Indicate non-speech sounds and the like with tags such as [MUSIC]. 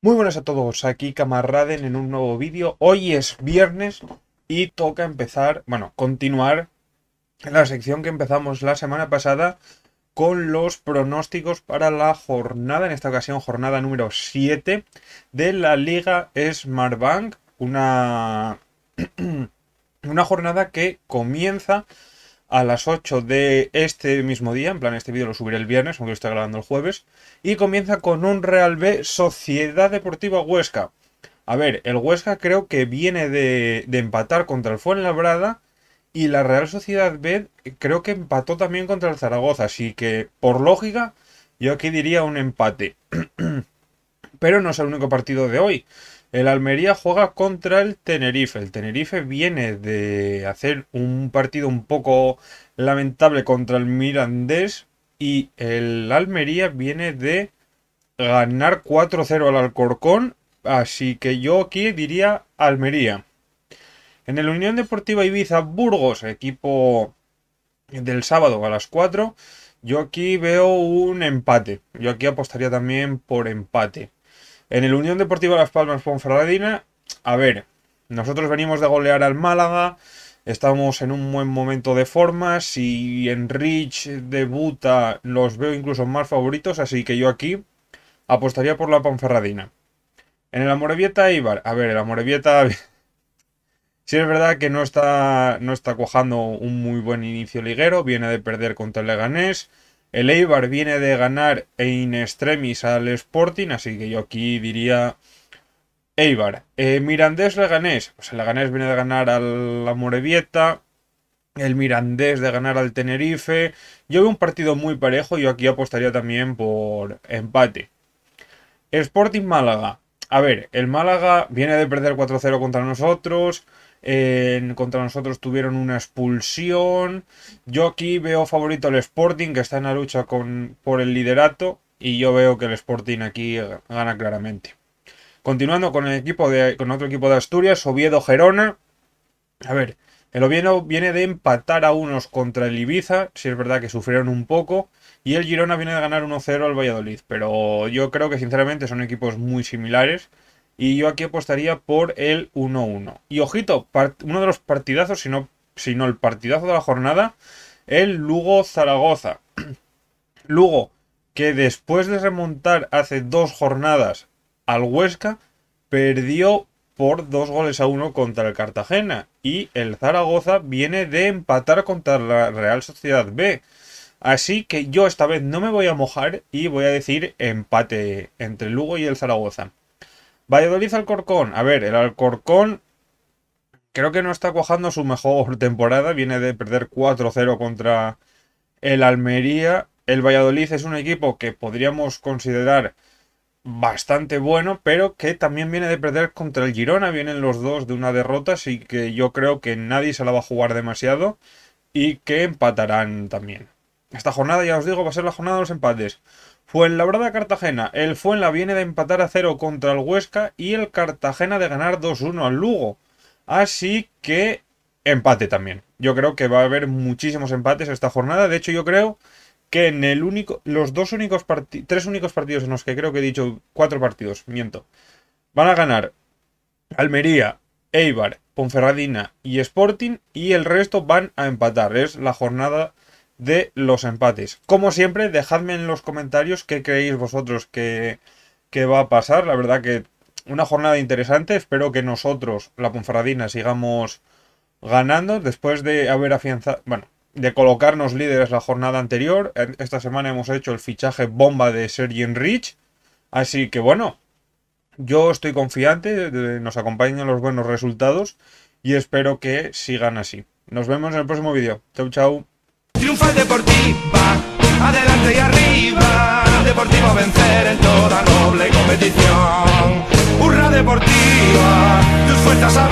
Muy buenas a todos, aquí Camarraden en un nuevo vídeo. Hoy es viernes y toca empezar, bueno, continuar la sección que empezamos la semana pasada con los pronósticos para la jornada, en esta ocasión jornada número 7 de la Liga Smartbank, una [CLEARS THROAT] una jornada que comienza a las 8 de este mismo día, en plan este vídeo lo subiré el viernes, aunque lo estoy grabando el jueves, y comienza con un Real B Sociedad Deportiva Huesca. A ver, el Huesca creo que viene de, empatar contra el Fuenlabrada y la Real Sociedad B creo que empató también contra el Zaragoza, así que por lógica yo aquí diría un empate. Pero no es el único partido de hoy. El Almería juega contra el Tenerife. El Tenerife viene de hacer un partido un poco lamentable contra el Mirandés. Y el Almería viene de ganar 4-0 al Alcorcón. Así que yo aquí diría Almería. En el Unión Deportiva Ibiza Burgos, equipo del sábado a las 4, yo aquí veo un empate. Yo aquí apostaría también por empate. En el Unión Deportiva Las Palmas Ponferradina, a ver, nosotros venimos de golear al Málaga, estamos en un buen momento de forma, si Enrich debuta los veo incluso más favoritos, así que yo aquí apostaría por la Ponferradina. En el Amorebieta Ibar, a ver, el Amorebieta si [LAUGHS] es verdad que no está, no está cuajando un muy buen inicio liguero, viene de perder contra el Leganés, el Eibar viene de ganar en extremis al Sporting, así que yo aquí diría Eibar. Eh, Mirandés o Pues el Laganés viene de ganar al Morevieta. El Mirandés de ganar al Tenerife. Yo veo un partido muy parejo. Yo aquí apostaría también por empate. Sporting Málaga. A ver, el Málaga viene de perder 4-0 contra nosotros contra nosotros tuvieron una expulsión. Yo aquí veo favorito al Sporting, que está en la lucha por el liderato. Y yo veo que el Sporting aquí gana claramente. Continuando con el equipo de, con otro equipo de Asturias, Oviedo Gerona. A ver, el Oviedo viene de empatar a unos contra el Ibiza, si es verdad que sufrieron un poco, y el Girona viene de ganar 1-0 al Valladolid, pero yo creo que sinceramente son equipos muy similares. Y yo aquí apostaría por el 1-1. Y ojito, uno de los partidazos, si no, el partidazo de la jornada, el Lugo-Zaragoza. [CLEARS THROAT] Lugo, que después de remontar hace dos jornadas al Huesca, perdió por dos goles a uno contra el Cartagena. Y el Zaragoza viene de empatar contra la Real Sociedad B. Así que yo esta vez no me voy a mojar y voy a decir empate entre Lugo y el Zaragoza. Valladolid Alcorcón. A ver, el Alcorcón creo que no está cuajando su mejor [LAUGHS] temporada. Viene de perder 4-0 contra el Almería. El Valladolid es un equipo que podríamos considerar bastante bueno, pero que también viene de perder contra el Girona. Vienen los dos de una derrota, así que yo creo que nadie se la va a jugar demasiado y que empatarán también. Esta jornada, ya os digo, va a ser la jornada de los empates. Fuenlabrada Cartagena. El Fuenla viene de empatar a cero contra el Huesca y el Cartagena de ganar 2-1 al Lugo. Así que empate también. Yo creo que va a haber muchísimos empates esta jornada. De hecho, yo creo que en el único, los dos únicos tres únicos partidos en los que creo que he dicho cuatro partidos, miento, van a ganar Almería, Eibar, Ponferradina y Sporting y el resto van a empatar. Es la jornada de los empates. Como siempre, dejadme en los comentarios qué creéis vosotros que, va a pasar. La verdad que una jornada interesante. Espero que nosotros, la Ponferradina, sigamos ganando después de haber afianzado, bueno, de colocarnos líderes la jornada anterior. Esta semana hemos hecho el fichaje bomba de Sergi Enrich. Así que bueno, yo estoy confiante, nos acompañan los buenos resultados y espero que sigan así. Nos vemos en el próximo vídeo. Chau, chau. Triunfa el Deportiva, adelante y arriba. Deportivo vencer en toda noble competición. Hurra Deportiva, tus fuerzas